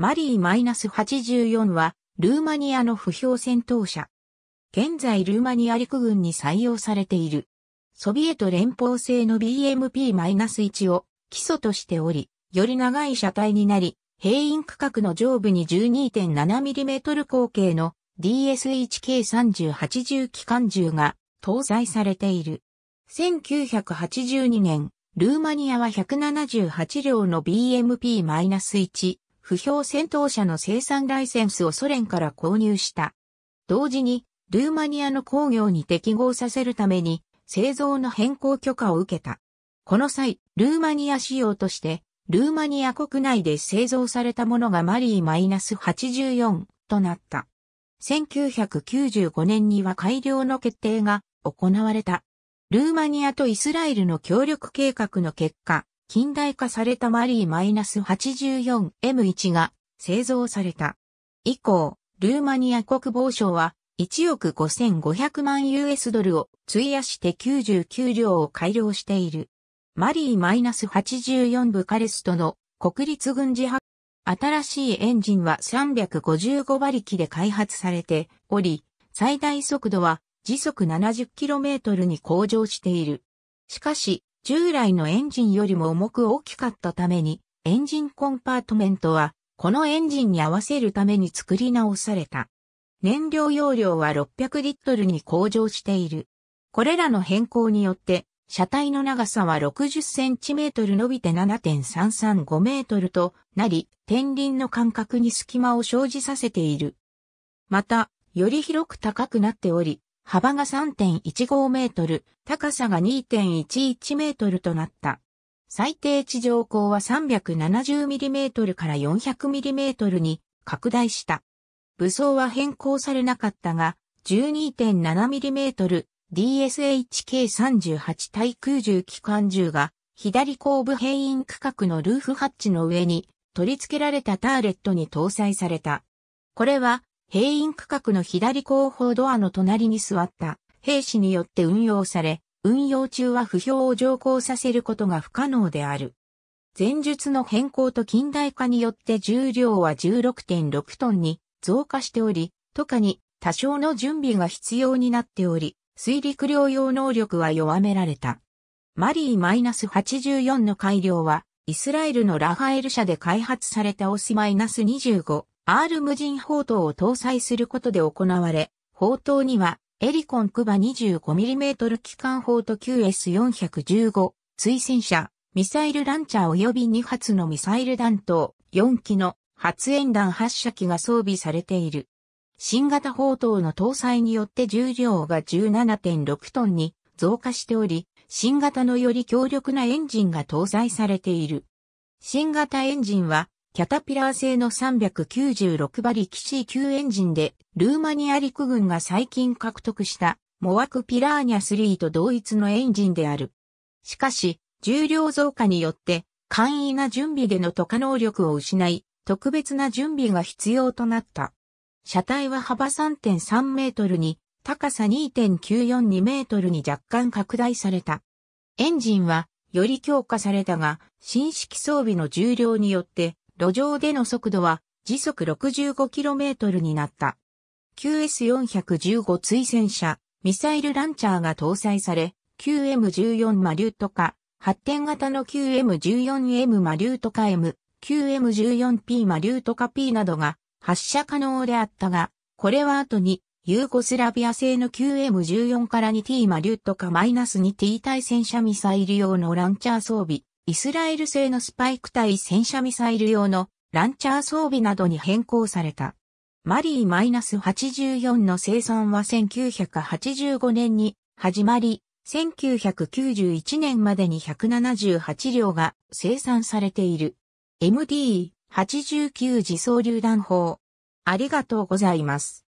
マリー -84 は、ルーマニアの不評戦闘車。現在ルーマニア陸軍に採用されている。ソビエト連邦製の BMP-1 を基礎としており、より長い車体になり、兵員区画の上部に 12.7mm 口径の DSHK3080 機関銃が搭載されている。1982年、ルーマニアは178両の BMP-1 不評戦闘車の生産ライセンスをソ連から購入した。同時に、ルーマニアの工業に適合させるために、製造の変更許可を受けた。この際、ルーマニア仕様として、ルーマニア国内で製造されたものがマリー -84 となった。1995年には改良の決定が行われた。ルーマニアとイスラエルの協力計画の結果、近代化されたマリー -84M1 が製造された。以降、ルーマニア国防省は1億5500万 US ドルを費やして99両を改良している。マリー -84 ブカレストの国立軍事派新しいエンジンは355馬力で開発されており、最大速度は時速 70km に向上している。しかし、従来のエンジンよりも重く大きかったために、エンジンコンパートメントは、このエンジンに合わせるために作り直された。燃料容量は600リットルに向上している。これらの変更によって、車体の長さは60センチメートル伸びて7.335メートルとなり、天輪の間隔に隙間を生じさせている。また、より広く高くなっており、幅が3.15メートル、高さが2.11メートルとなった。最低地上高は3 7 0トルから4 0 0トルに拡大した。武装は変更されなかったが、1 2 7トル DSHK38 対空銃機関銃が左後部兵員区画のルーフハッチの上に取り付けられたターレットに搭載された。これは兵員区画の左後方ドアの隣に座った兵士によって運用され、運用中は不評を上行させることが不可能である。前述の変更と近代化によって重量は16.6トンに増加しており、とかに多少の準備が必要になっており、水陸両用能力は弱められた。マリー -84 の改良は、イスラエルのラファエル社で開発されたオス -25 R 無人砲塔を搭載することで行われ、砲塔にはエリコンクバ 25mm 機関砲と QS415 追戦車、ミサイルランチャー及び2発のミサイル弾頭4機の発煙弾発射機が装備されている。新型砲塔の搭載によって重量が17.6トンに増加しており、新型のより強力なエンジンが搭載されている。新型エンジンはキャタピラー製の396馬力 c 級エンジンで、ルーマニア陸軍が最近獲得した、モワクピラーニャ3と同一のエンジンである。しかし、重量増加によって、簡易な準備での渡過能力を失い、特別な準備が必要となった。車体は幅3.3メートルに、高さ2.942メートルに若干拡大された。エンジンは、より強化されたが、新式装備の重量によって、路上での速度は時速 65km になった。QS415 追戦車、ミサイルランチャーが搭載され、QM14 マリュートか、発展型の QM14M マリュートか、M、QM14P マリュートか P などが発射可能であったが、これは後にユーゴスラビア製の QM14 から 2T マリュットか -2T 対戦車ミサイル用のランチャー装備、イスラエル製のスパイク対戦車ミサイル用のランチャー装備などに変更された。マリー -84 の生産は1985年に始まり、1991年までに178両が生産されている。MD89 自走榴弾砲。ありがとうございます。